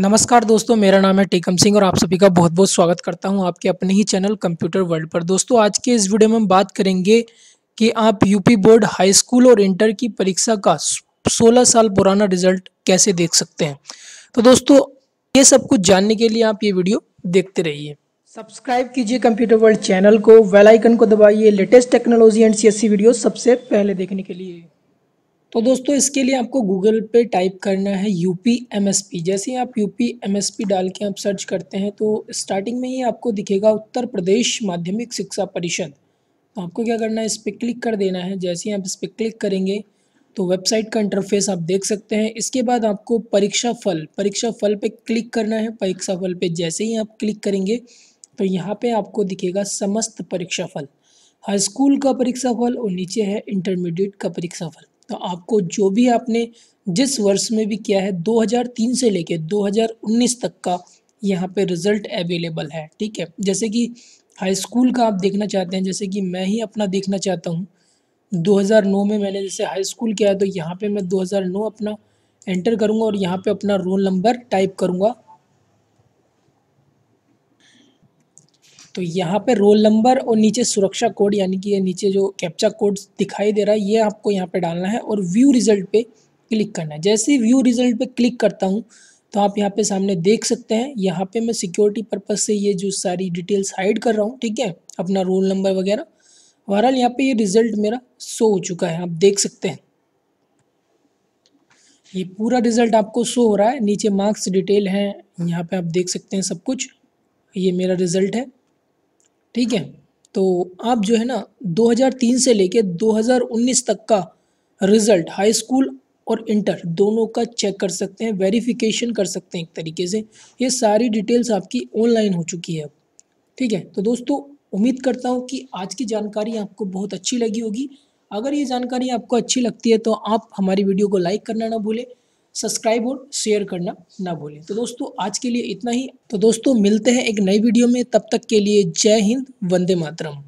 नमस्कार दोस्तों मेरा नाम है टीकम सिंह और आप सभी का बहुत बहुत स्वागत करता हूं आपके अपने ही चैनल कंप्यूटर वर्ल्ड पर दोस्तों आज के इस वीडियो में हम बात करेंगे कि आप यूपी बोर्ड हाई स्कूल और इंटर की परीक्षा का 16 साल पुराना रिजल्ट कैसे देख सकते हैं तो दोस्तों ये सब कुछ जानने के लिए आप ये वीडियो देखते रहिए सब्सक्राइब कीजिए कंप्यूटर वर्ल्ड चैनल को वेलाइकन को दबाइए लेटेस्ट टेक्नोलॉजी एंड सी वीडियो सबसे पहले देखने के लिए तो दोस्तों इसके लिए आपको गूगल पे टाइप करना है U P M S P जैसे ही आप U P M S P डाल के आप सर्च करते हैं तो स्टार्टिंग में ही आपको दिखेगा उत्तर प्रदेश माध्यमिक शिक्षा परिषद तो आपको क्या करना है इस पर क्लिक कर देना है जैसे ही आप इस पर क्लिक करेंगे तो वेबसाइट का इंटरफेस आप देख सकते हैं इसके बाद आपको परीक्षा फल परीक्षा फल पर क्लिक करना है परीक्षा फल पर जैसे ही आप क्लिक करेंगे तो यहाँ पर आपको दिखेगा समस्त परीक्षा फल हाई स्कूल का परीक्षा फल और नीचे है इंटरमीडिएट का परीक्षा फल तो आपको जो भी आपने जिस वर्ष में भी किया है 2003 से लेके 2019 तक का यहाँ पे रिज़ल्ट अवेलेबल है ठीक है जैसे कि हाई स्कूल का आप देखना चाहते हैं जैसे कि मैं ही अपना देखना चाहता हूँ 2009 में मैंने जैसे हाई स्कूल किया है तो यहाँ पे मैं 2009 अपना एंटर करूँगा और यहाँ पे अपना रोल नंबर टाइप करूँगा तो यहाँ पे रोल नंबर और नीचे सुरक्षा कोड यानी कि ये नीचे जो कैप्चा कोड दिखाई दे रहा है ये आपको यहाँ पे डालना है और व्यू रिज़ल्ट पे क्लिक करना है जैसे ही व्यू रिज़ल्ट पे क्लिक करता हूँ तो आप यहाँ पे सामने देख सकते हैं यहाँ पे मैं सिक्योरिटी पर्पज़ से ये जो सारी डिटेल्स हाइड कर रहा हूँ ठीक है अपना रोल नंबर वगैरह बहरहाल यहाँ पे ये रिज़ल्ट मेरा शो हो चुका है आप देख सकते हैं ये पूरा रिज़ल्ट आपको शो हो रहा है नीचे मार्क्स डिटेल हैं यहाँ पे आप देख सकते हैं सब कुछ ये मेरा रिज़ल्ट है ठीक है तो आप जो है ना 2003 से लेके 2019 तक का रिज़ल्ट हाई स्कूल और इंटर दोनों का चेक कर सकते हैं वेरिफिकेशन कर सकते हैं एक तरीके से ये सारी डिटेल्स आपकी ऑनलाइन हो चुकी है अब ठीक है तो दोस्तों उम्मीद करता हूँ कि आज की जानकारी आपको बहुत अच्छी लगी होगी अगर ये जानकारी आपको अच्छी लगती है तो आप हमारी वीडियो को लाइक करना ना भूलें सब्सक्राइब और शेयर करना ना भूलें तो दोस्तों आज के लिए इतना ही तो दोस्तों मिलते हैं एक नई वीडियो में तब तक के लिए जय हिंद वंदे मातरम